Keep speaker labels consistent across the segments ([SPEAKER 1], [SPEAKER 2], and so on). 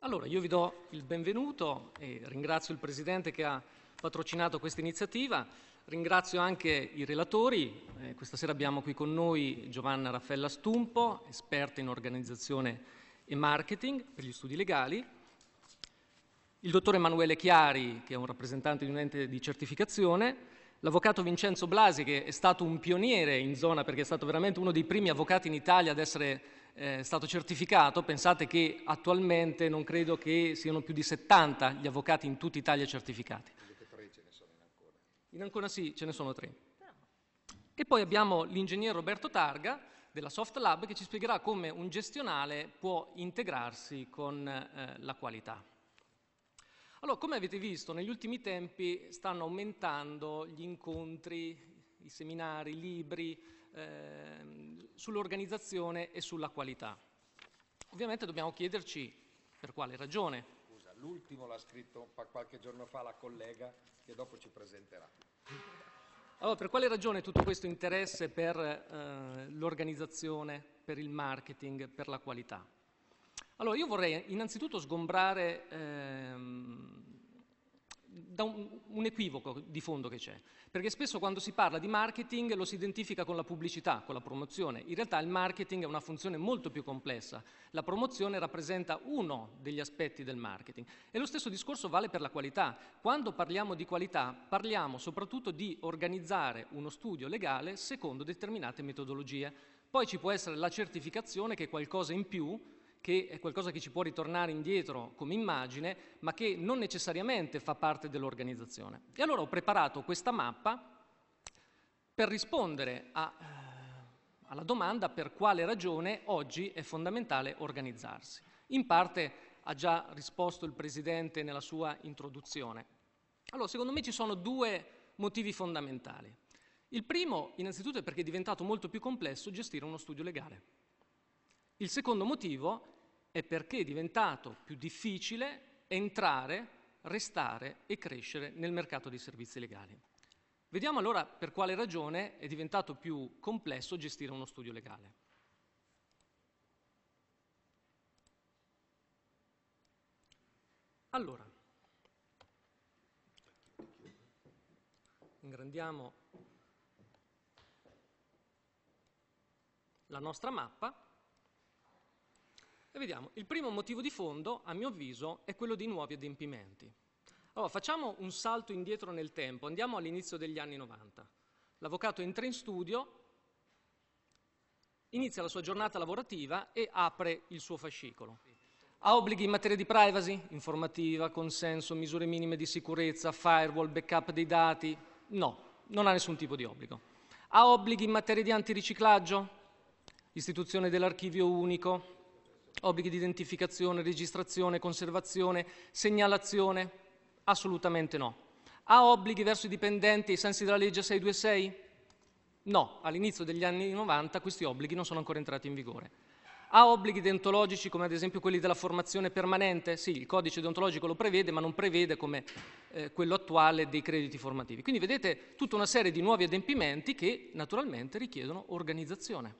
[SPEAKER 1] Allora, io vi do il benvenuto e ringrazio il Presidente che ha patrocinato questa iniziativa, ringrazio anche i relatori, eh, questa sera abbiamo qui con noi Giovanna Raffaella Stumpo, esperta in organizzazione e marketing per gli studi legali, il dottor Emanuele Chiari, che è un rappresentante di un ente di certificazione, l'avvocato Vincenzo Blasi, che è stato un pioniere in zona perché è stato veramente uno dei primi avvocati in Italia ad essere eh, stato certificato, pensate che attualmente non credo che siano più di 70 gli avvocati in tutta Italia certificati. In Ancona sì, ce ne sono tre. E poi abbiamo l'ingegner Roberto Targa della Soft Lab che ci spiegherà come un gestionale può integrarsi con eh, la qualità. Allora, come avete visto, negli ultimi tempi stanno aumentando gli incontri, i seminari, i libri, Ehm, sull'organizzazione e sulla qualità. Ovviamente dobbiamo chiederci per quale ragione. Scusa, l'ultimo l'ha scritto qualche giorno fa la collega che dopo ci presenterà. Allora, per quale ragione tutto questo interesse per eh, l'organizzazione, per il marketing, per la qualità? Allora, io vorrei innanzitutto sgombrare ehm, da un, un, equivoco di fondo che c'è, perché spesso quando si parla di marketing lo si identifica con la pubblicità, con la promozione, in realtà il marketing è una funzione molto più complessa, la promozione rappresenta uno degli aspetti del marketing e lo stesso discorso vale per la qualità, quando parliamo di qualità parliamo soprattutto di organizzare uno studio legale secondo determinate metodologie, poi ci può essere la certificazione che è qualcosa in più che è qualcosa che ci può ritornare indietro come immagine, ma che non necessariamente fa parte dell'organizzazione. E allora ho preparato questa mappa per rispondere a, eh, alla domanda per quale ragione oggi è fondamentale organizzarsi. In parte ha già risposto il Presidente nella sua introduzione. Allora, secondo me ci sono due motivi fondamentali. Il primo, innanzitutto, è perché è diventato molto più complesso gestire uno studio legale. Il secondo motivo è perché è diventato più difficile entrare, restare e crescere nel mercato dei servizi legali. Vediamo allora per quale ragione è diventato più complesso gestire uno studio legale. Allora, ingrandiamo la nostra mappa e vediamo, il primo motivo di fondo, a mio avviso, è quello di nuovi adempimenti. Allora, facciamo un salto indietro nel tempo, andiamo all'inizio degli anni 90. L'avvocato entra in studio, inizia la sua giornata lavorativa e apre il suo fascicolo. Ha obblighi in materia di privacy, informativa, consenso, misure minime di sicurezza, firewall, backup dei dati? No, non ha nessun tipo di obbligo. Ha obblighi in materia di antiriciclaggio, istituzione dell'archivio unico, obblighi di identificazione, registrazione, conservazione, segnalazione? Assolutamente no. Ha obblighi verso i dipendenti ai sensi della legge 626? No, all'inizio degli anni 90 questi obblighi non sono ancora entrati in vigore. Ha obblighi deontologici come ad esempio quelli della formazione permanente? Sì, il codice deontologico lo prevede, ma non prevede come eh, quello attuale dei crediti formativi. Quindi vedete tutta una serie di nuovi adempimenti che naturalmente richiedono organizzazione.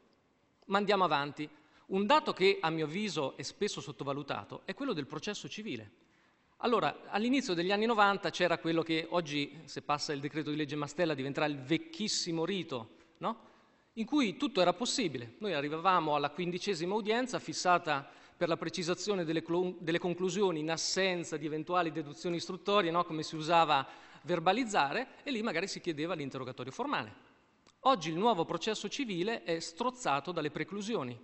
[SPEAKER 1] Ma andiamo avanti. Un dato che a mio avviso è spesso sottovalutato è quello del processo civile. Allora, all'inizio degli anni 90 c'era quello che oggi, se passa il decreto di legge Mastella, diventerà il vecchissimo rito, no? in cui tutto era possibile. Noi arrivavamo alla quindicesima udienza fissata per la precisazione delle, clon- delle conclusioni in assenza di eventuali deduzioni istruttorie, no? come si usava verbalizzare, e lì magari si chiedeva l'interrogatorio formale. Oggi il nuovo processo civile è strozzato dalle preclusioni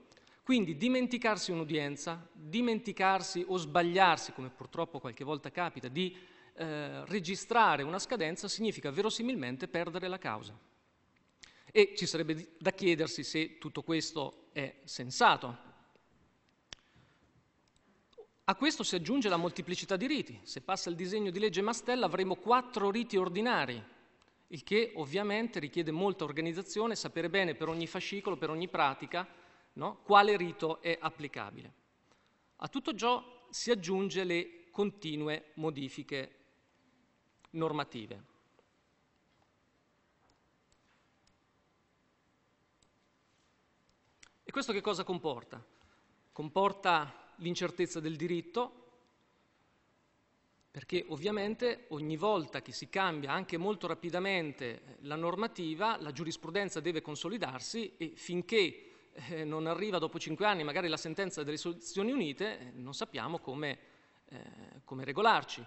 [SPEAKER 1] quindi dimenticarsi un'udienza, dimenticarsi o sbagliarsi, come purtroppo qualche volta capita, di eh, registrare una scadenza significa verosimilmente perdere la causa. E ci sarebbe da chiedersi se tutto questo è sensato. A questo si aggiunge la moltiplicità di riti. Se passa il disegno di legge Mastella avremo quattro riti ordinari, il che ovviamente richiede molta organizzazione, sapere bene per ogni fascicolo, per ogni pratica, no? quale rito è applicabile. A tutto ciò si aggiunge le continue modifiche normative. E questo che cosa comporta? Comporta l'incertezza del diritto, perché ovviamente ogni volta che si cambia anche molto rapidamente la normativa, la giurisprudenza deve consolidarsi e finché eh, non arriva dopo cinque anni magari la sentenza delle Nazioni Unite, eh, non sappiamo come, eh, come regolarci.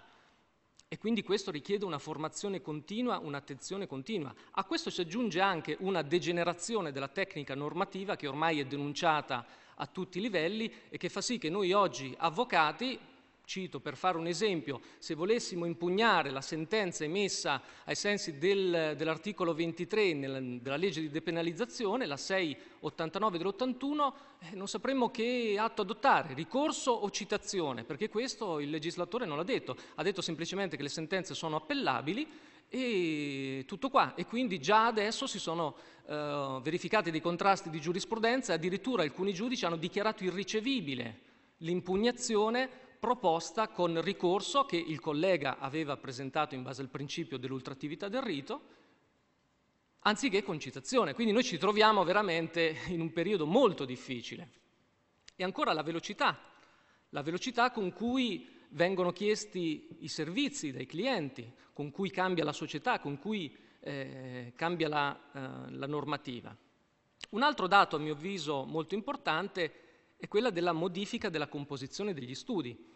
[SPEAKER 1] E quindi questo richiede una formazione continua, un'attenzione continua. A questo si aggiunge anche una degenerazione della tecnica normativa che ormai è denunciata a tutti i livelli e che fa sì che noi oggi avvocati Cito per fare un esempio, se volessimo impugnare la sentenza emessa ai sensi del, dell'articolo 23 nel, della legge di depenalizzazione, la 689 dell'81, eh, non sapremmo che atto adottare, ricorso o citazione, perché questo il legislatore non l'ha detto, ha detto semplicemente che le sentenze sono appellabili e tutto qua. E quindi già adesso si sono eh, verificati dei contrasti di giurisprudenza, addirittura alcuni giudici hanno dichiarato irricevibile l'impugnazione proposta con ricorso che il collega aveva presentato in base al principio dell'ultrattività del rito, anziché concitazione. Quindi noi ci troviamo veramente in un periodo molto difficile. E ancora la velocità, la velocità con cui vengono chiesti i servizi dai clienti, con cui cambia la società, con cui eh, cambia la, eh, la normativa. Un altro dato, a mio avviso, molto importante è quella della modifica della composizione degli studi.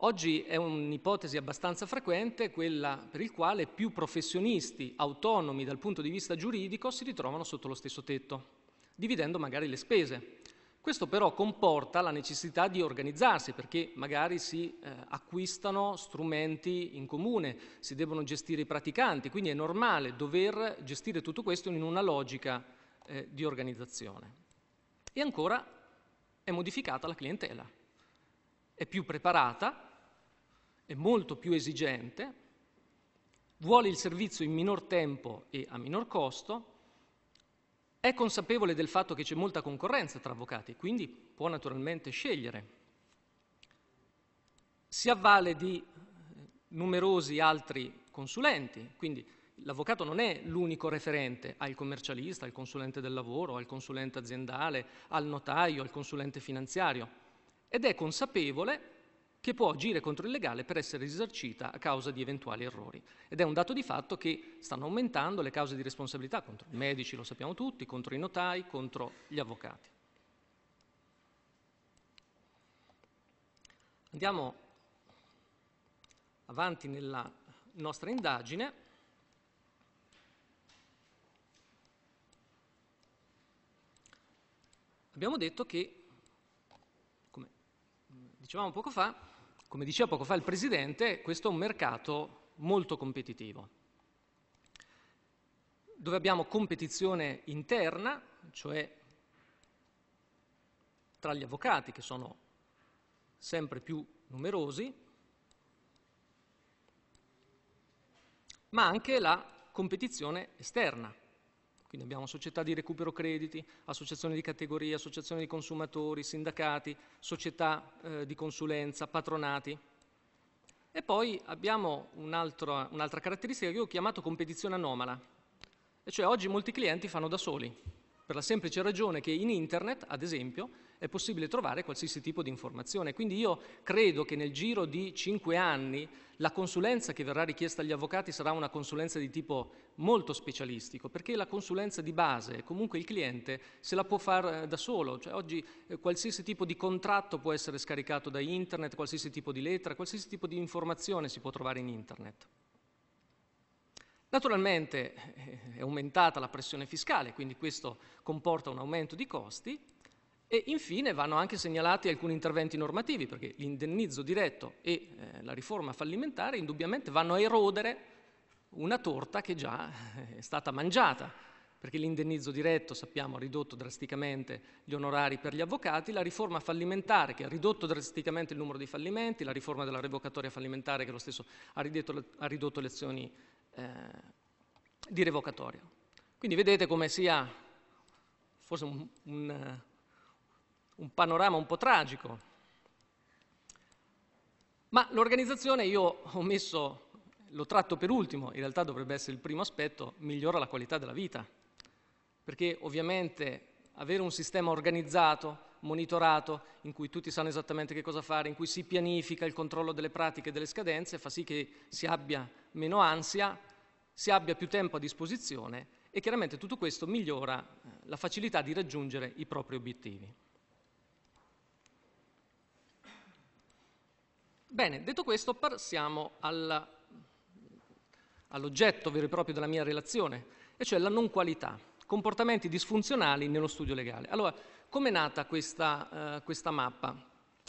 [SPEAKER 1] Oggi è un'ipotesi abbastanza frequente quella per il quale più professionisti autonomi dal punto di vista giuridico si ritrovano sotto lo stesso tetto, dividendo magari le spese. Questo però comporta la necessità di organizzarsi perché magari si eh, acquistano strumenti in comune, si devono gestire i praticanti, quindi è normale dover gestire tutto questo in una logica eh, di organizzazione. E ancora è modificata la clientela è più preparata, è molto più esigente, vuole il servizio in minor tempo e a minor costo, è consapevole del fatto che c'è molta concorrenza tra avvocati, quindi può naturalmente scegliere. Si avvale di eh, numerosi altri consulenti, quindi l'avvocato non è l'unico referente, al commercialista, al consulente del lavoro, al consulente aziendale, al notaio, al consulente finanziario ed è consapevole che può agire contro il legale per essere risarcita a causa di eventuali errori. Ed è un dato di fatto che stanno aumentando le cause di responsabilità contro i medici, lo sappiamo tutti, contro i notai, contro gli avvocati. Andiamo avanti nella nostra indagine. Abbiamo detto che dicevamo poco fa, come diceva poco fa il Presidente, questo è un mercato molto competitivo, dove abbiamo competizione interna, cioè tra gli avvocati che sono sempre più numerosi, ma anche la competizione esterna, quindi abbiamo società di recupero crediti, associazioni di categoria, associazioni di consumatori, sindacati, società eh, di consulenza, patronati. E poi abbiamo un'altra un caratteristica che io ho chiamato competizione anomala, e cioè oggi molti clienti fanno da soli, per la semplice ragione che in internet, ad esempio, è possibile trovare qualsiasi tipo di informazione. Quindi io credo che nel giro di cinque anni la consulenza che verrà richiesta agli avvocati sarà una consulenza di tipo molto specialistico, perché la consulenza di base, comunque il cliente, se la può fare eh, da solo. Cioè, oggi eh, qualsiasi tipo di contratto può essere scaricato da internet, qualsiasi tipo di lettera, qualsiasi tipo di informazione si può trovare in internet. Naturalmente eh, è aumentata la pressione fiscale, quindi questo comporta un aumento di costi e infine vanno anche segnalati alcuni interventi normativi, perché l'indennizzo diretto e eh, la riforma fallimentare indubbiamente vanno a erodere una torta che già eh, è stata mangiata, perché l'indennizzo diretto, sappiamo, ha ridotto drasticamente gli onorari per gli avvocati, la riforma fallimentare che ha ridotto drasticamente il numero di fallimenti, la riforma della revocatoria fallimentare che lo stesso ha ridotto, ha ridotto le azioni eh, di revocatorio. Quindi vedete come sia forse un, un, eh, un panorama un po' tragico. Ma l'organizzazione io ho messo, lo tratto per ultimo, in realtà dovrebbe essere il primo aspetto, migliora la qualità della vita, perché ovviamente avere un sistema organizzato, monitorato, in cui tutti sanno esattamente che cosa fare, in cui si pianifica il controllo delle pratiche e delle scadenze, fa sì che si abbia meno ansia, si abbia più tempo a disposizione e chiaramente tutto questo migliora eh, la facilità di raggiungere i propri obiettivi. Bene, detto questo passiamo all'oggetto vero e proprio della mia relazione, e cioè la non qualità, comportamenti disfunzionali nello studio legale. Allora, com'è nata questa, uh, questa mappa? A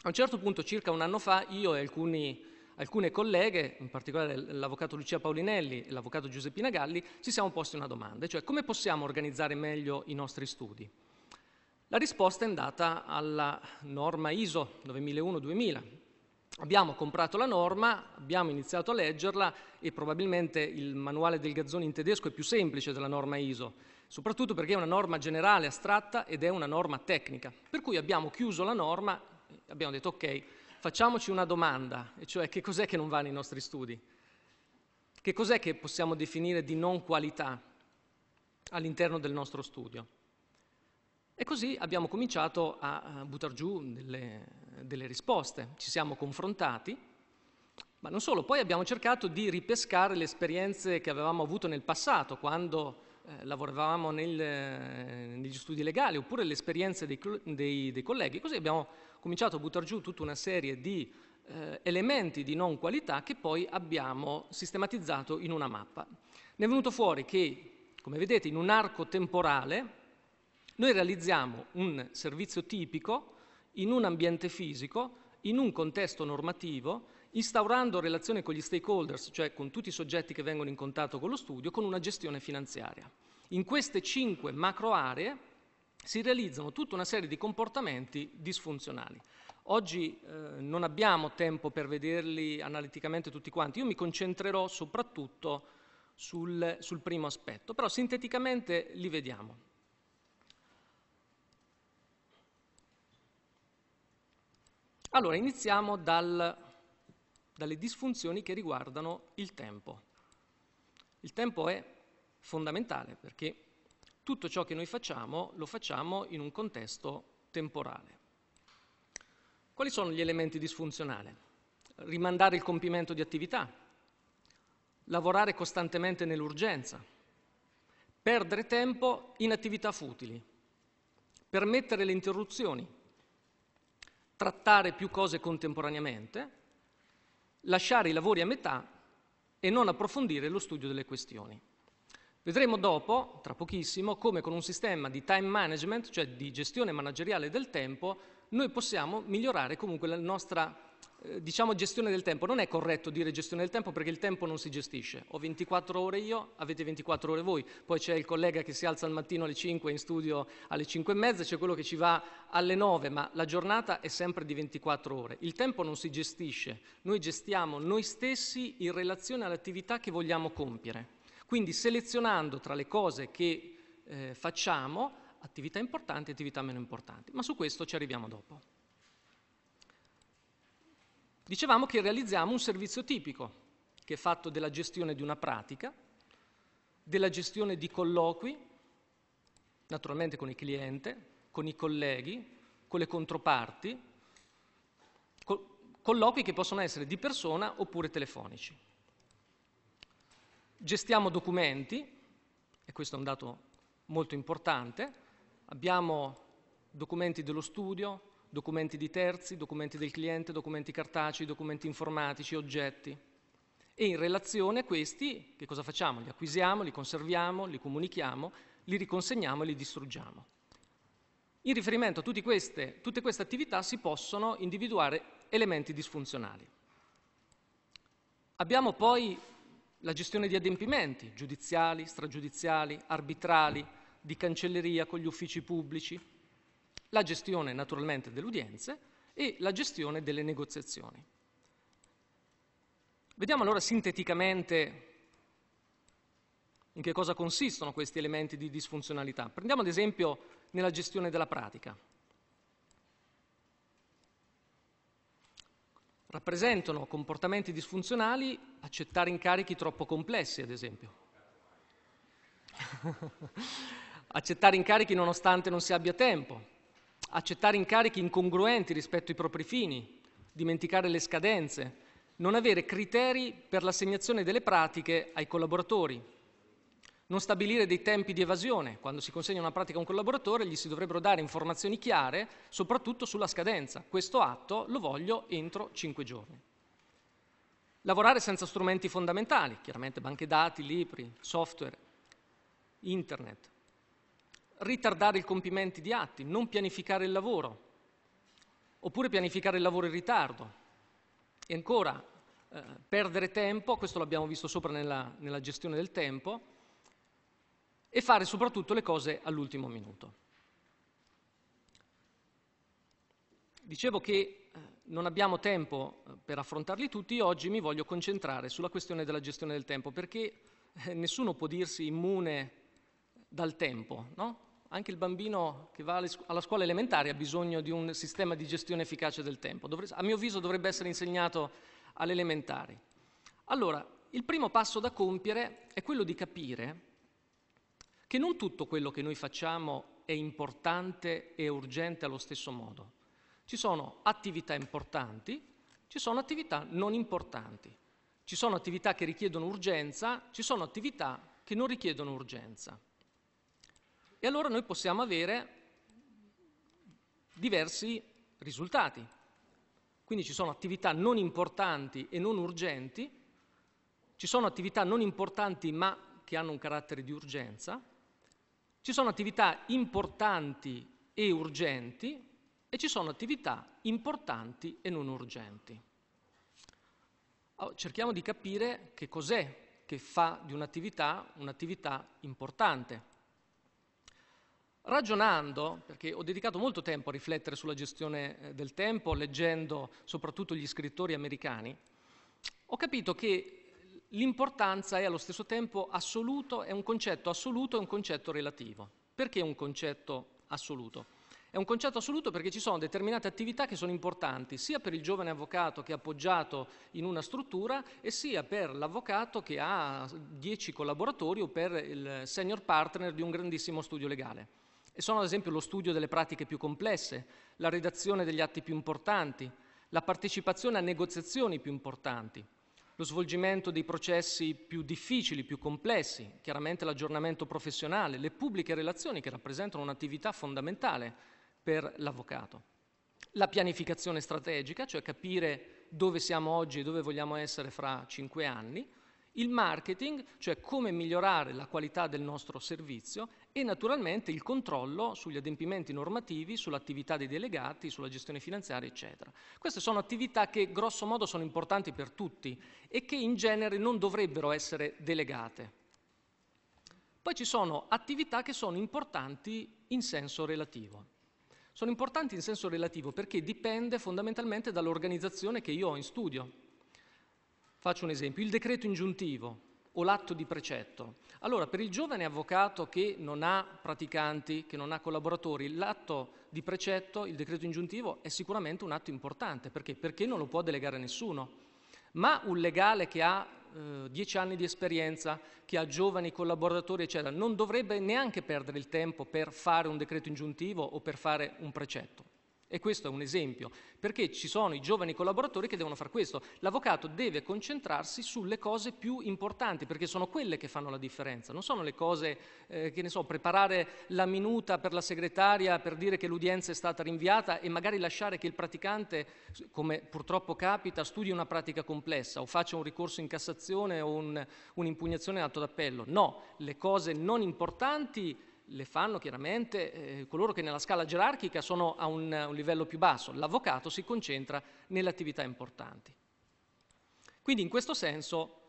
[SPEAKER 1] un certo punto, circa un anno fa, io e alcuni alcune colleghe, in particolare l'avvocato Lucia Paulinelli e l'avvocato Giuseppina Galli, ci siamo posti una domanda, cioè come possiamo organizzare meglio i nostri studi? La risposta è andata alla norma ISO 9001-2000. Abbiamo comprato la norma, abbiamo iniziato a leggerla e probabilmente il manuale del Gazzoni in tedesco è più semplice della norma ISO, soprattutto perché è una norma generale, astratta ed è una norma tecnica. Per cui abbiamo chiuso la norma, abbiamo detto ok, facciamoci una domanda, e cioè che cos'è che non va nei nostri studi? Che cos'è che possiamo definire di non qualità all'interno del nostro studio? E così abbiamo cominciato a buttare giù delle, delle risposte, ci siamo confrontati, ma non solo, poi abbiamo cercato di ripescare le esperienze che avevamo avuto nel passato, quando eh, lavoravamo nel, eh, negli studi legali oppure le esperienze dei, dei, dei, colleghi, così abbiamo cominciato a buttare giù tutta una serie di eh, elementi di non qualità che poi abbiamo sistematizzato in una mappa. Ne è venuto fuori che, come vedete, in un arco temporale noi realizziamo un servizio tipico in un ambiente fisico, in un contesto normativo, instaurando relazione con gli stakeholders, cioè con tutti i soggetti che vengono in contatto con lo studio, con una gestione finanziaria. In queste cinque macro aree si realizzano tutta una serie di comportamenti disfunzionali. Oggi eh, non abbiamo tempo per vederli analiticamente tutti quanti, io mi concentrerò soprattutto sul, sul primo aspetto, però sinteticamente li vediamo. Allora, iniziamo dal dalle disfunzioni che riguardano il tempo. Il tempo è fondamentale perché tutto ciò che noi facciamo lo facciamo in un contesto temporale. Quali sono gli elementi disfunzionali? Rimandare il compimento di attività, lavorare costantemente nell'urgenza, perdere tempo in attività futili, permettere le interruzioni, trattare più cose contemporaneamente lasciare i lavori a metà e non approfondire lo studio delle questioni. Vedremo dopo, tra pochissimo, come con un sistema di time management, cioè di gestione manageriale del tempo, noi possiamo migliorare comunque la nostra eh, diciamo gestione del tempo, non è corretto dire gestione del tempo perché il tempo non si gestisce, ho 24 ore io, avete 24 ore voi, poi c'è il collega che si alza al mattino alle 5 in studio alle 5 e mezza, c'è quello che ci va alle 9, ma la giornata è sempre di 24 ore, il tempo non si gestisce, noi gestiamo noi stessi in relazione all'attività che vogliamo compiere, quindi selezionando tra le cose che eh, facciamo attività importanti e attività meno importanti, ma su questo ci arriviamo dopo. Dicevamo che realizziamo un servizio tipico, che è fatto della gestione di una pratica, della gestione di colloqui, naturalmente con il cliente, con i colleghi, con le controparti, colloqui che possono essere di persona oppure telefonici. Gestiamo documenti, e questo è un dato molto importante, abbiamo documenti dello studio, documenti di terzi, documenti del cliente, documenti cartacei, documenti informatici, oggetti. E in relazione a questi, che cosa facciamo? Li acquisiamo, li conserviamo, li comunichiamo, li riconsegniamo e li distruggiamo. In riferimento a tutte queste, tutte queste attività si possono individuare elementi disfunzionali. Abbiamo poi la gestione di adempimenti giudiziali, stragiudiziali, arbitrali, di cancelleria con gli uffici pubblici, la gestione naturalmente delle udienze e la gestione delle negoziazioni. Vediamo allora sinteticamente in che cosa consistono questi elementi di disfunzionalità. Prendiamo ad esempio nella gestione della pratica. Rappresentano comportamenti disfunzionali accettare incarichi troppo complessi, ad esempio. accettare incarichi nonostante non si abbia tempo, accettare incarichi incongruenti rispetto ai propri fini, dimenticare le scadenze, non avere criteri per l'assegnazione delle pratiche ai collaboratori, non stabilire dei tempi di evasione. Quando si consegna una pratica a un collaboratore gli si dovrebbero dare informazioni chiare, soprattutto sulla scadenza. Questo atto lo voglio entro cinque giorni. Lavorare senza strumenti fondamentali, chiaramente banche dati, libri, software, internet ritardare il compimento di atti, non pianificare il lavoro, oppure pianificare il lavoro in ritardo. E ancora, eh, perdere tempo, questo l'abbiamo visto sopra nella, nella gestione del tempo, e fare soprattutto le cose all'ultimo minuto. Dicevo che eh, non abbiamo tempo eh, per affrontarli tutti, oggi mi voglio concentrare sulla questione della gestione del tempo, perché eh, nessuno può dirsi immune dal tempo, no? Anche il bambino che va alla scuola elementare ha bisogno di un sistema di gestione efficace del tempo. a mio avviso dovrebbe essere insegnato alle elementari. Allora, il primo passo da compiere è quello di capire che non tutto quello che noi facciamo è importante e urgente allo stesso modo. Ci sono attività importanti, ci sono attività non importanti, ci sono attività che richiedono urgenza, ci sono attività che non richiedono urgenza. E allora noi possiamo avere diversi risultati. Quindi ci sono attività non importanti e non urgenti, ci sono attività non importanti ma che hanno un carattere di urgenza, ci sono attività importanti e urgenti e ci sono attività importanti e non urgenti. Allora, oh, cerchiamo di capire che cos'è che fa di un'attività un'attività importante. Ragionando, perché ho dedicato molto tempo a riflettere sulla gestione eh, del tempo, leggendo soprattutto gli scrittori americani, ho capito che l'importanza è allo stesso tempo assoluto, è un concetto assoluto e un concetto relativo. Perché un concetto assoluto? È un concetto assoluto perché ci sono determinate attività che sono importanti sia per il giovane avvocato che è appoggiato in una struttura e sia per l'avvocato che ha 10 collaboratori o per il senior partner di un grandissimo studio legale e sono ad esempio lo studio delle pratiche più complesse, la redazione degli atti più importanti, la partecipazione a negoziazioni più importanti, lo svolgimento dei processi più difficili, più complessi, chiaramente l'aggiornamento professionale, le pubbliche relazioni che rappresentano un'attività fondamentale per l'avvocato, la pianificazione strategica, cioè capire dove siamo oggi e dove vogliamo essere fra cinque anni, il marketing, cioè come migliorare la qualità del nostro servizio e naturalmente il controllo sugli adempimenti normativi, sull'attività dei delegati, sulla gestione finanziaria, eccetera. Queste sono attività che grosso modo sono importanti per tutti e che in genere non dovrebbero essere delegate. Poi ci sono attività che sono importanti in senso relativo. Sono importanti in senso relativo perché dipende fondamentalmente dall'organizzazione che io ho in studio. Faccio un esempio, il decreto ingiuntivo o l'atto di precetto. Allora, per il giovane avvocato che non ha praticanti, che non ha collaboratori, l'atto di precetto, il decreto ingiuntivo, è sicuramente un atto importante. Perché? Perché non lo può delegare nessuno. Ma un legale che ha eh, dieci anni di esperienza, che ha giovani collaboratori, eccetera, non dovrebbe neanche perdere il tempo per fare un decreto ingiuntivo o per fare un precetto e questo è un esempio, perché ci sono i giovani collaboratori che devono fare questo. L'avvocato deve concentrarsi sulle cose più importanti, perché sono quelle che fanno la differenza, non sono le cose, eh, che ne so, preparare la minuta per la segretaria per dire che l'udienza è stata rinviata e magari lasciare che il praticante, come purtroppo capita, studi una pratica complessa o faccia un ricorso in Cassazione o un, un'impugnazione in atto d'appello. No, le cose non importanti le fanno chiaramente eh, coloro che nella scala gerarchica sono a un, un livello più basso, l'avvocato si concentra nelle attività importanti. Quindi in questo senso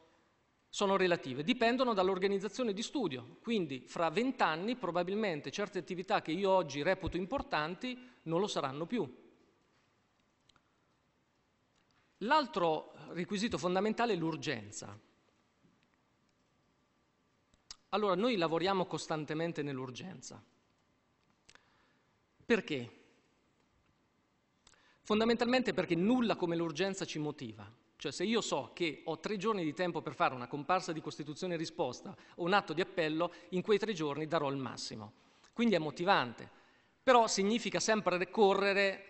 [SPEAKER 1] sono relative, dipendono dall'organizzazione di studio, quindi fra vent'anni probabilmente certe attività che io oggi reputo importanti non lo saranno più. L'altro requisito fondamentale è l'urgenza. Allora, noi lavoriamo costantemente nell'urgenza. Perché? Fondamentalmente perché nulla come l'urgenza ci motiva. Cioè se io so che ho tre giorni di tempo per fare una comparsa di Costituzione e risposta o un atto di appello, in quei tre giorni darò il massimo. Quindi è motivante. Però significa sempre ricorrere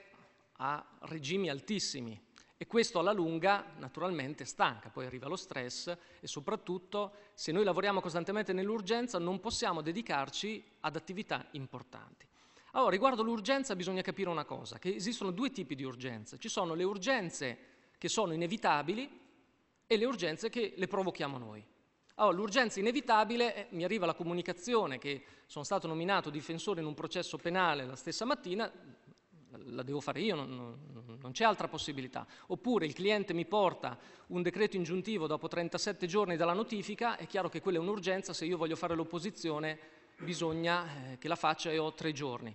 [SPEAKER 1] a regimi altissimi, e questo alla lunga naturalmente stanca, poi arriva lo stress e soprattutto se noi lavoriamo costantemente nell'urgenza non possiamo dedicarci ad attività importanti. Allora, riguardo l'urgenza bisogna capire una cosa, che esistono due tipi di urgenze. Ci sono le urgenze che sono inevitabili e le urgenze che le provochiamo noi. Allora, l'urgenza inevitabile, eh, mi arriva la comunicazione che sono stato nominato difensore in un processo penale la stessa mattina, la devo fare io, non, non, non c'è altra possibilità. Oppure il cliente mi porta un decreto ingiuntivo dopo 37 giorni dalla notifica, è chiaro che quella è un'urgenza, se io voglio fare l'opposizione bisogna eh, che la faccia e ho tre giorni.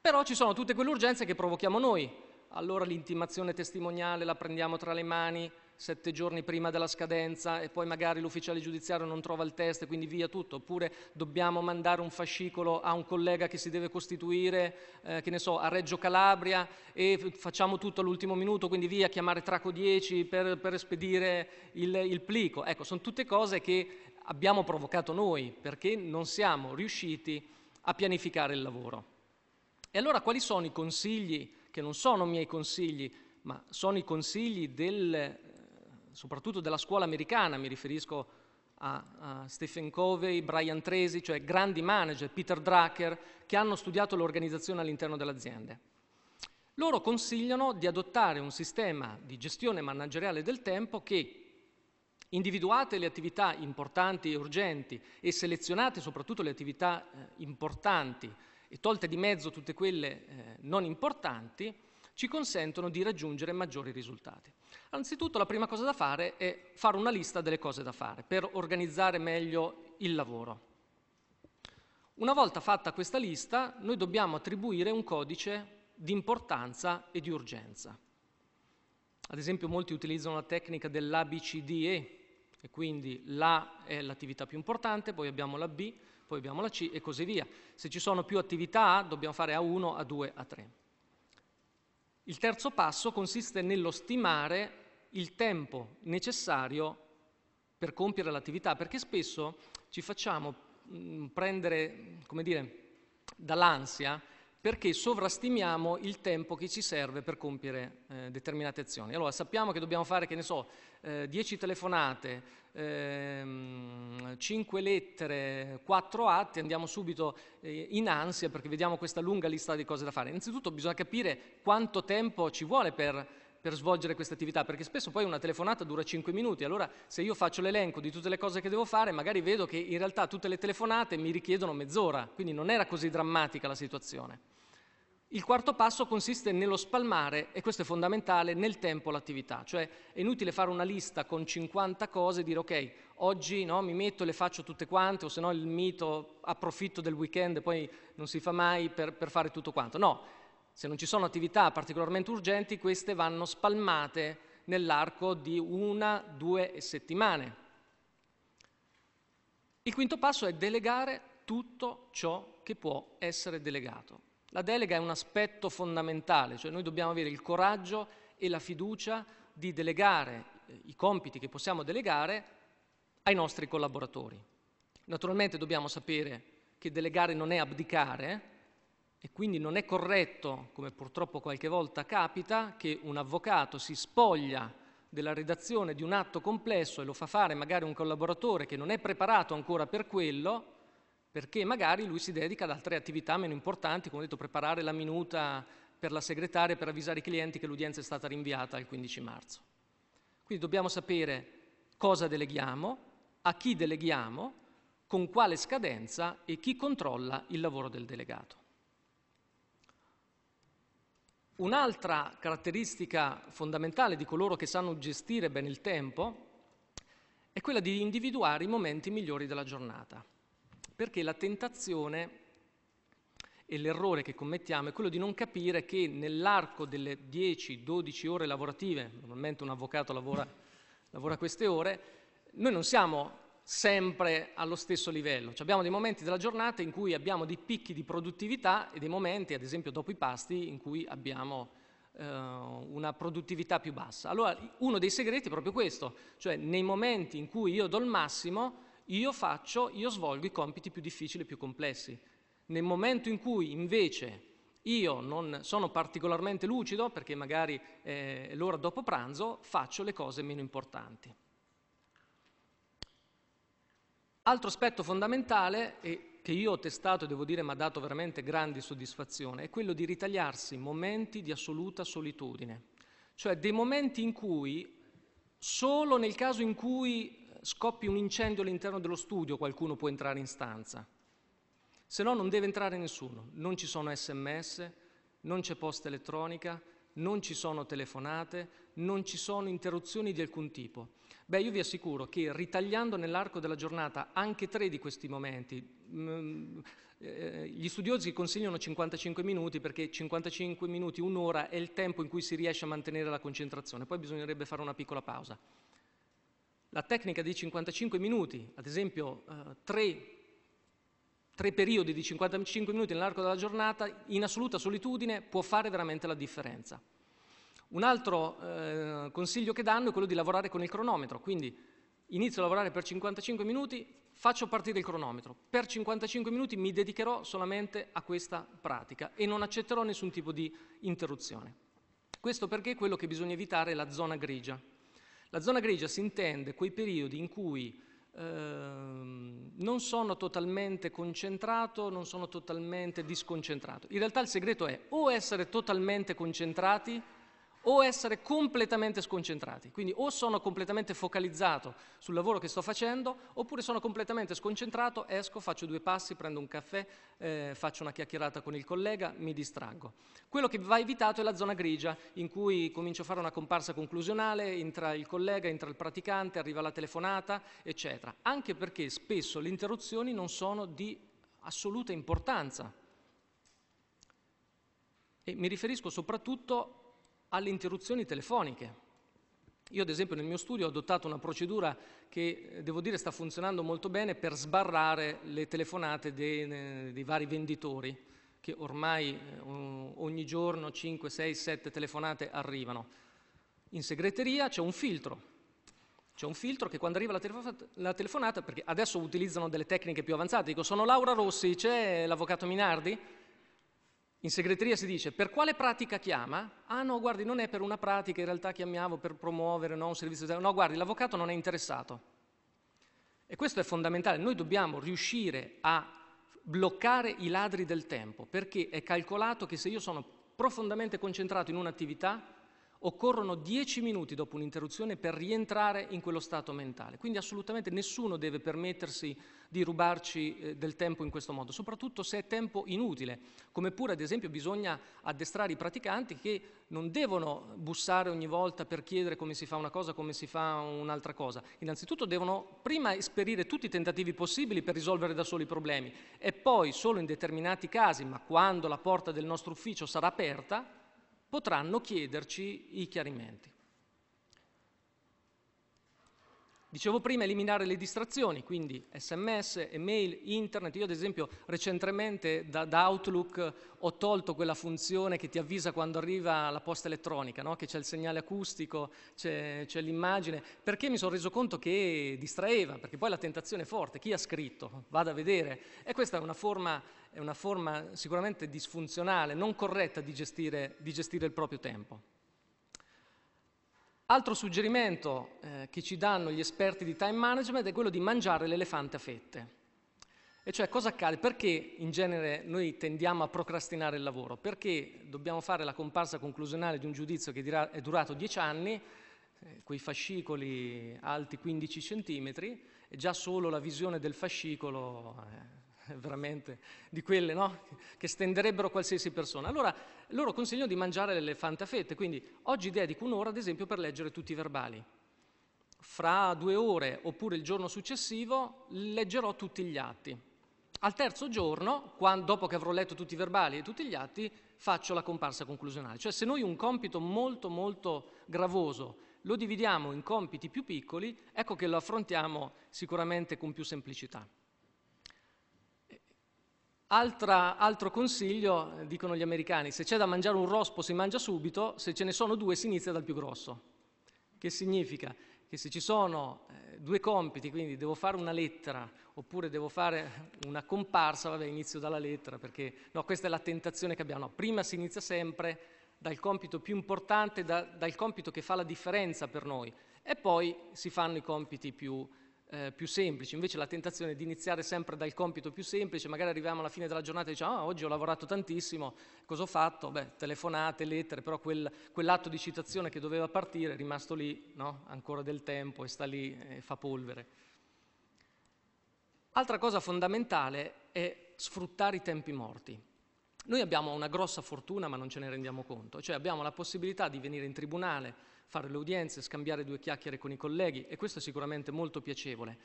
[SPEAKER 1] Però ci sono tutte quelle urgenze che provochiamo noi, allora l'intimazione testimoniale la prendiamo tra le mani, sette giorni prima della scadenza e poi magari l'ufficiale giudiziario non trova il test e quindi via tutto, oppure dobbiamo mandare un fascicolo a un collega che si deve costituire, eh, che ne so, a Reggio Calabria e facciamo tutto all'ultimo minuto, quindi via, chiamare Traco 10 per, per spedire il, il plico. Ecco, sono tutte cose che abbiamo provocato noi perché non siamo riusciti a pianificare il lavoro. E allora quali sono i consigli, che non sono miei consigli, ma sono i consigli del soprattutto della scuola americana, mi riferisco a, a Stephen Covey, Brian Tresi, cioè grandi manager, Peter Drucker, che hanno studiato l'organizzazione all'interno delle aziende. Loro consigliano di adottare un sistema di gestione manageriale del tempo che, individuate le attività importanti e urgenti e selezionate soprattutto le attività eh, importanti e tolte di mezzo tutte quelle eh, non importanti, ci consentono di raggiungere maggiori risultati. Anzitutto la prima cosa da fare è fare una lista delle cose da fare per organizzare meglio il lavoro. Una volta fatta questa lista, noi dobbiamo attribuire un codice di importanza e di urgenza. Ad esempio molti utilizzano la tecnica dell'ABCDE, e quindi l'A è l'attività più importante, poi abbiamo la B, poi abbiamo la C e così via. Se ci sono più attività A dobbiamo fare A1, A2, A3. Il terzo passo consiste nello stimare il tempo necessario per compiere l'attività, perché spesso ci facciamo mm, prendere, come dire, dall'ansia perché sovrastimiamo il tempo che ci serve per compiere eh, determinate azioni. Allora sappiamo che dobbiamo fare, che ne so, 10 eh, telefonate, 5 ehm, lettere, 4 atti, andiamo subito eh, in ansia perché vediamo questa lunga lista di cose da fare. Innanzitutto bisogna capire quanto tempo ci vuole per per svolgere questa attività, perché spesso poi una telefonata dura 5 minuti, allora se io faccio l'elenco di tutte le cose che devo fare, magari vedo che in realtà tutte le telefonate mi richiedono mezz'ora, quindi non era così drammatica la situazione. Il quarto passo consiste nello spalmare, e questo è fondamentale, nel tempo l'attività, cioè è inutile fare una lista con 50 cose e dire ok, oggi no, mi metto e le faccio tutte quante, o se no il mito approfitto del weekend e poi non si fa mai per, per fare tutto quanto. No, se non ci sono attività particolarmente urgenti, queste vanno spalmate nell'arco di una, due settimane. Il quinto passo è delegare tutto ciò che può essere delegato. La delega è un aspetto fondamentale, cioè noi dobbiamo avere il coraggio e la fiducia di delegare eh, i compiti che possiamo delegare ai nostri collaboratori. Naturalmente dobbiamo sapere che delegare non è abdicare, e quindi non è corretto, come purtroppo qualche volta capita, che un avvocato si spoglia della redazione di un atto complesso e lo fa fare magari un collaboratore che non è preparato ancora per quello, perché magari lui si dedica ad altre attività meno importanti, come ho detto, preparare la minuta per la segretaria per avvisare i clienti che l'udienza è stata rinviata al 15 marzo. Quindi dobbiamo sapere cosa deleghiamo, a chi deleghiamo, con quale scadenza e chi controlla il lavoro del delegato. Un'altra caratteristica fondamentale di coloro che sanno gestire bene il tempo è quella di individuare i momenti migliori della giornata, perché la tentazione e l'errore che commettiamo è quello di non capire che nell'arco delle 10-12 ore lavorative, normalmente un avvocato lavora, lavora queste ore, noi non siamo sempre allo stesso livello. Cioè abbiamo dei momenti della giornata in cui abbiamo dei picchi di produttività e dei momenti, ad esempio dopo i pasti, in cui abbiamo eh, una produttività più bassa. Allora uno dei segreti è proprio questo, cioè nei momenti in cui io do il massimo, io faccio, io svolgo i compiti più difficili e più complessi. Nel momento in cui invece io non sono particolarmente lucido, perché magari eh, l'ora dopo pranzo, faccio le cose meno importanti. Altro aspetto fondamentale che io ho testato e devo dire mi ha dato veramente grande soddisfazione è quello di ritagliarsi momenti di assoluta solitudine, cioè dei momenti in cui solo nel caso in cui scoppi un incendio all'interno dello studio qualcuno può entrare in stanza. Se no non deve entrare nessuno, non ci sono sms, non c'è posta elettronica, non ci sono telefonate, non ci sono interruzioni di alcun tipo. Beh, io vi assicuro che ritagliando nell'arco della giornata anche tre di questi momenti, mm, eh, gli studiosi consigliano 55 minuti perché 55 minuti, un'ora è il tempo in cui si riesce a mantenere la concentrazione, poi bisognerebbe fare una piccola pausa. La tecnica dei 55 minuti, ad esempio eh, tre tre periodi di 55 minuti nell'arco della giornata, in assoluta solitudine, può fare veramente la differenza. Un altro eh, consiglio che danno è quello di lavorare con il cronometro, quindi inizio a lavorare per 55 minuti, faccio partire il cronometro, per 55 minuti mi dedicherò solamente a questa pratica e non accetterò nessun tipo di interruzione. Questo perché quello che bisogna evitare è la zona grigia. La zona grigia si intende quei periodi in cui ehm, non sono totalmente concentrato, non sono totalmente disconcentrato. In realtà il segreto è o essere totalmente concentrati o essere completamente sconcentrati. Quindi o sono completamente focalizzato sul lavoro che sto facendo, oppure sono completamente sconcentrato, esco, faccio due passi, prendo un caffè, eh, faccio una chiacchierata con il collega, mi distraggo. Quello che va evitato è la zona grigia, in cui comincio a fare una comparsa conclusionale, entra il collega, entra il praticante, arriva la telefonata, eccetera. Anche perché spesso le interruzioni non sono di assoluta importanza. E mi riferisco soprattutto alle interruzioni telefoniche. Io ad esempio nel mio studio ho adottato una procedura che eh, devo dire sta funzionando molto bene per sbarrare le telefonate dei, eh, dei vari venditori che ormai eh, ogni giorno 5, 6, 7 telefonate arrivano. In segreteria c'è un filtro, c'è un filtro che quando arriva la telefonata, perché adesso utilizzano delle tecniche più avanzate, dico sono Laura Rossi, c'è l'avvocato Minardi? In segreteria si dice per quale pratica chiama? Ah no, guardi, non è per una pratica, in realtà chiamiamo per promuovere no, un servizio. No, guardi, l'avvocato non è interessato. E questo è fondamentale, noi dobbiamo riuscire a bloccare i ladri del tempo, perché è calcolato che se io sono profondamente concentrato in un'attività, occorrono 10 minuti dopo un'interruzione per rientrare in quello stato mentale. Quindi assolutamente nessuno deve permettersi di rubarci eh, del tempo in questo modo, soprattutto se è tempo inutile, come pure ad esempio bisogna addestrare i praticanti che non devono bussare ogni volta per chiedere come si fa una cosa, come si fa un'altra cosa. Innanzitutto devono prima esperire tutti i tentativi possibili per risolvere da soli i problemi e poi solo in determinati casi, ma quando la porta del nostro ufficio sarà aperta, potranno chiederci i chiarimenti. Dicevo prima eliminare le distrazioni, quindi sms, email, internet. Io ad esempio recentemente da, da Outlook ho tolto quella funzione che ti avvisa quando arriva la posta elettronica, no? che c'è il segnale acustico, c'è, l'immagine, perché mi sono reso conto che distraeva, perché poi la tentazione è forte, chi ha scritto? Vada a vedere. E questa è una forma, è una forma sicuramente disfunzionale, non corretta di gestire, di gestire il proprio tempo. Altro suggerimento eh, che ci danno gli esperti di time management è quello di mangiare l'elefante a fette. E cioè cosa accade? Perché in genere noi tendiamo a procrastinare il lavoro? Perché dobbiamo fare la comparsa conclusionale di un giudizio che è durato 10 anni, eh, quei fascicoli alti 15 centimetri, e già solo la visione del fascicolo... Eh, veramente di quelle no? che stenderebbero qualsiasi persona. Allora loro consigliano di mangiare l'elefante a fette, quindi oggi dedico un'ora ad esempio per leggere tutti i verbali. Fra due ore oppure il giorno successivo leggerò tutti gli atti. Al terzo giorno, quando, dopo che avrò letto tutti i verbali e tutti gli atti, faccio la comparsa conclusionale. Cioè se noi un compito molto molto gravoso lo dividiamo in compiti più piccoli, ecco che lo affrontiamo sicuramente con più semplicità. Altra, altro consiglio, eh, dicono gli americani, se c'è da mangiare un rospo si mangia subito, se ce ne sono due si inizia dal più grosso. Che significa? Che se ci sono eh, due compiti, quindi devo fare una lettera oppure devo fare una comparsa, vabbè inizio dalla lettera perché no, questa è la tentazione che abbiamo. No, prima si inizia sempre dal compito più importante, da, dal compito che fa la differenza per noi e poi si fanno i compiti più importanti eh, più semplici, invece la tentazione è di iniziare sempre dal compito più semplice, magari arriviamo alla fine della giornata e diciamo oh, oggi ho lavorato tantissimo, cosa ho fatto? Beh, telefonate, lettere, però quel, quell'atto di citazione che doveva partire è rimasto lì, no? ancora del tempo e sta lì e fa polvere. Altra cosa fondamentale è sfruttare i tempi morti. Noi abbiamo una grossa fortuna ma non ce ne rendiamo conto, cioè abbiamo la possibilità di venire in tribunale fare le udienze, scambiare due chiacchiere con i colleghi e questo è sicuramente molto piacevole.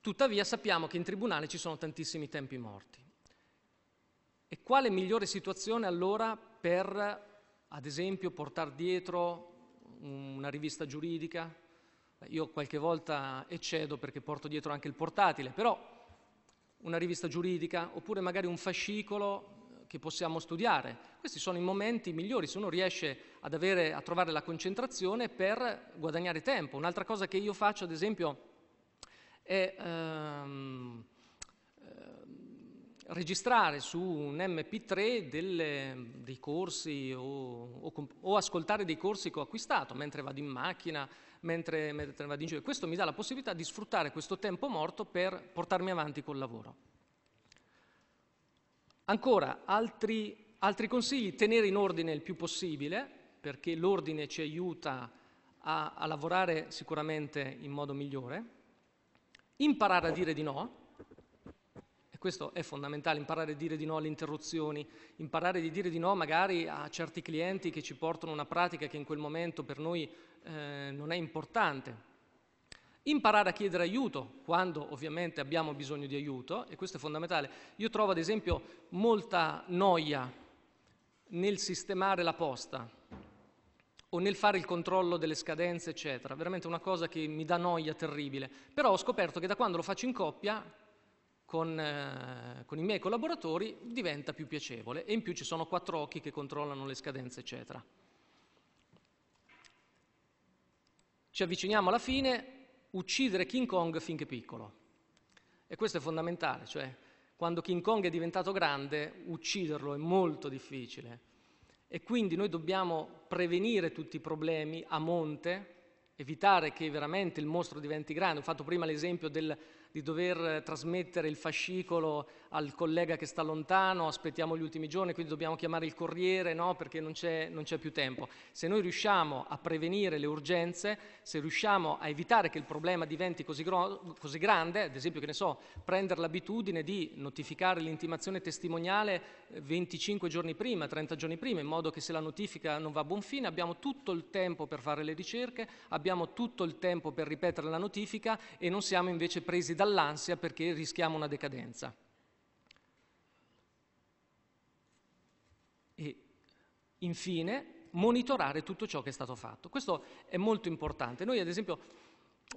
[SPEAKER 1] Tuttavia sappiamo che in tribunale ci sono tantissimi tempi morti. E quale migliore situazione allora per, ad esempio, portare dietro una rivista giuridica? Io qualche volta eccedo perché porto dietro anche il portatile, però una rivista giuridica oppure magari un fascicolo che possiamo studiare. Questi sono i momenti migliori, se uno riesce avere, a trovare la concentrazione per guadagnare tempo. Un'altra cosa che io faccio, ad esempio, è ehm, ehm registrare su un MP3 delle, dei corsi o, o, o, ascoltare dei corsi che ho acquistato mentre vado in macchina, mentre, mentre vado in giro. Questo mi dà la possibilità di sfruttare questo tempo morto per portarmi avanti col lavoro. Ancora, altri, altri consigli, tenere in ordine il più possibile, perché l'ordine ci aiuta a, a lavorare sicuramente in modo migliore. Imparare a dire di no, questo è fondamentale, imparare a dire di no alle interruzioni, imparare a dire di no magari a certi clienti che ci portano una pratica che in quel momento per noi eh, non è importante imparare a chiedere aiuto quando ovviamente abbiamo bisogno di aiuto, e questo è fondamentale. Io trovo ad esempio molta noia nel sistemare la posta o nel fare il controllo delle scadenze, eccetera. Veramente una cosa che mi dà noia terribile. Però ho scoperto che da quando lo faccio in coppia con, eh, con i miei collaboratori diventa più piacevole e in più ci sono quattro occhi che controllano le scadenze, eccetera. Ci avviciniamo alla fine, uccidere King Kong finché piccolo. E questo è fondamentale, cioè quando King Kong è diventato grande, ucciderlo è molto difficile. E quindi noi dobbiamo prevenire tutti i problemi a monte, evitare che veramente il mostro diventi grande. Ho fatto prima l'esempio del, di dover trasmettere il fascicolo al collega che sta lontano, aspettiamo gli ultimi giorni, quindi dobbiamo chiamare il corriere no? perché non c'è, non c'è più tempo. Se noi riusciamo a prevenire le urgenze, se riusciamo a evitare che il problema diventi così, gro- così grande, ad esempio che ne so, prendere l'abitudine di notificare l'intimazione testimoniale 25 eh, giorni prima, 30 giorni prima, in modo che se la notifica non va a buon fine abbiamo tutto il tempo per fare le ricerche, abbiamo tutto il tempo per ripetere la notifica e non siamo invece presi dall'ansia perché rischiamo una decadenza. e infine monitorare tutto ciò che è stato fatto. Questo è molto importante. Noi ad esempio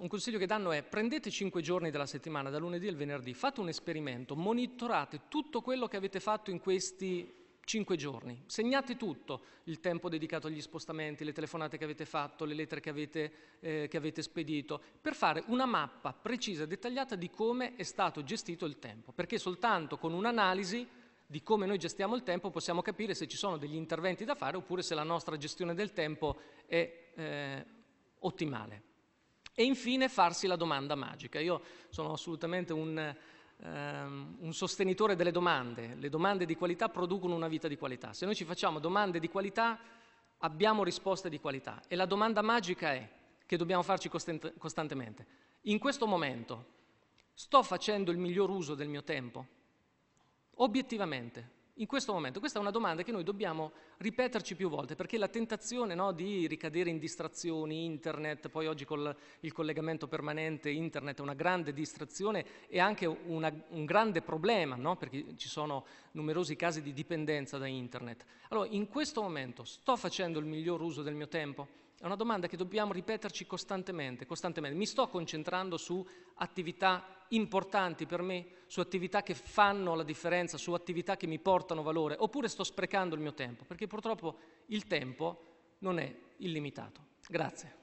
[SPEAKER 1] un consiglio che danno è prendete 5 giorni della settimana, da lunedì al venerdì, fate un esperimento, monitorate tutto quello che avete fatto in questi 5 giorni, segnate tutto, il tempo dedicato agli spostamenti, le telefonate che avete fatto, le lettere che avete, eh, che avete spedito, per fare una mappa precisa, e dettagliata di come è stato gestito il tempo, perché soltanto con un'analisi di come noi gestiamo il tempo possiamo capire se ci sono degli interventi da fare oppure se la nostra gestione del tempo è eh, ottimale. E infine farsi la domanda magica. Io sono assolutamente un, ehm, un, sostenitore delle domande. Le domande di qualità producono una vita di qualità. Se noi ci facciamo domande di qualità abbiamo risposte di qualità. E la domanda magica è, che dobbiamo farci costante, costantemente, in questo momento sto facendo il miglior uso del mio tempo? obiettivamente, in questo momento? Questa è una domanda che noi dobbiamo ripeterci più volte, perché la tentazione no, di ricadere in distrazioni, internet, poi oggi con il collegamento permanente, internet è una grande distrazione e anche una, un grande problema, no? perché ci sono numerosi casi di dipendenza da internet. Allora, in questo momento sto facendo il miglior uso del mio tempo? È una domanda che dobbiamo ripeterci costantemente, costantemente. Mi sto concentrando su attività importanti per me, su attività che fanno la differenza, su attività che mi portano valore, oppure sto sprecando il mio tempo, perché purtroppo il tempo non è illimitato. Grazie.